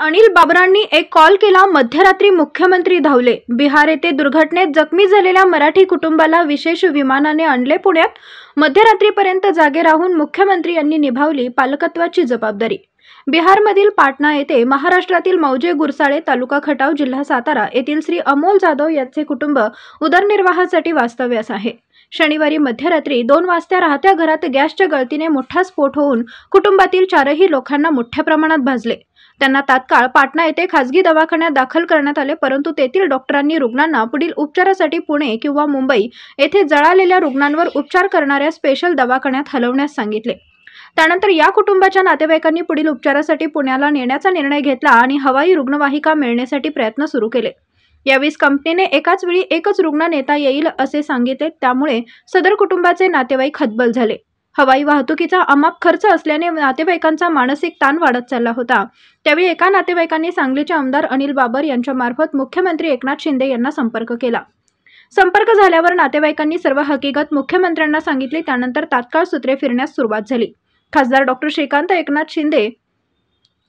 अनिल बाबरांनी एक कॉल केला मध्यरात्री मुख्यमंत्री धावले बिहार येथे दुर्घटनेत जखमी झालेल्या मराठी कुटुंबाला विशेष विमानाने आणले पुण्यात मध्यरात्रीपर्यंत जागे राहून मुख्यमंत्री यांनी निभावली पालकत्वाची जबाबदारी बिहारमधील पाटणा येथे महाराष्ट्रातील मौजे गुरसाळे तालुका खटाव जिल्हा सातारा येथील श्री अमोल जाधव यांचे कुटुंब उदरनिर्वाहासाठी वास्तव्यास आहे शनिवारी मध्यरात्री दोन वाजता राहत्या घरात गॅसच्या गळतीने मोठा स्फोट होऊन कुटुंबातील चारही लोकांना मोठ्या प्रमाणात भाजले त्यांना तात्काळ पाटणा येथे खासगी दवाखान्यात दाखल करण्यात आले परंतु तेथील डॉक्टरांनी रुग्णांना पुढील उपचारासाठी पुणे किंवा मुंबई येथे जळालेल्या रुग्णांवर उपचार करणाऱ्या स्पेशल दवाखान्यात हलवण्यास सांगितले त्यानंतर या कुटुंबाच्या नातेवाईकांनी पुढील उपचारासाठी पुण्याला नेण्याचा निर्णय घेतला आणि हवाई रुग्णवाहिका मिळण्यासाठी प्रयत्न सुरू केले यावेळी कंपनीने एकाच वेळी एकच रुग्ण नेता येईल असे सांगितले त्यामुळे सदर कुटुंबाचे नातेवाईक हतबल झाले हवाई वाहतुकीचा अमाप खर्च असल्याने नातेवाईकांचा मानसिक ताण वाढत चालला होता त्यावेळी एका नातेवाईकांनी सांगलीचे आमदार अनिल बाबर यांच्यामार्फत मुख्यमंत्री एकनाथ शिंदे यांना संपर्क केला संपर्क झाल्यावर नातेवाईकांनी सर्व हकीकत मुख्यमंत्र्यांना सांगितली त्यानंतर तात्काळ सूत्रे फिरण्यास सुरुवात झाली खासदार डॉक्टर श्रीकांत एकनाथ शिंदे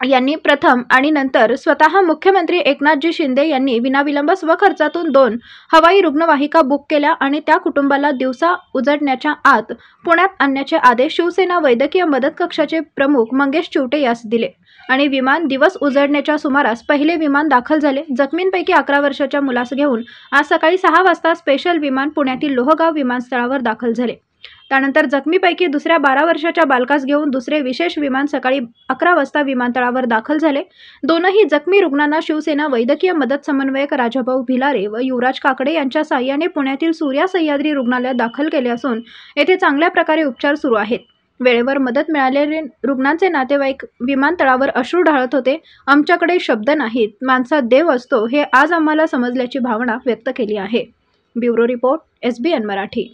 यांनी प्रथम आणि नंतर स्वतः मुख्यमंत्री एकनाथजी शिंदे यांनी विनाविलंब स्वखर्चातून दोन हवाई रुग्णवाहिका बुक केल्या आणि त्या कुटुंबाला दिवसा उजडण्याच्या आत पुण्यात आणण्याचे आदेश शिवसेना वैद्यकीय मदत कक्षाचे प्रमुख मंगेश चिवटे यास दिले आणि विमान दिवस उजडण्याच्या सुमारास पहिले विमान दाखल झाले जखमींपैकी अकरा वर्षाच्या मुलास घेऊन आज सकाळी सहा वाजता स्पेशल विमान पुण्यातील लोहगाव विमानस्थळावर दाखल झाले त्यानंतर जखमीपैकी दुसऱ्या बारा वर्षाच्या बालकास घेऊन दुसरे विशेष विमान सकाळी अकरा वाजता विमानतळावर दाखल झाले दोनही जखमी रुग्णांना शिवसेना वैद्यकीय मदत समन्वयक राजाभाऊ भिलारे व युवराज काकडे यांच्या साह्याने पुण्यातील सूर्या सह्याद्री रुग्णालयात दाखल केले असून येथे चांगल्या प्रकारे उपचार सुरू आहेत वेळेवर मदत मिळालेले रुग्णांचे नातेवाईक विमानतळावर अश्रू ढाळत होते आमच्याकडे शब्द नाहीत माणसा देव असतो हे आज आम्हाला समजल्याची भावना व्यक्त केली आहे bureau report S B N Marathi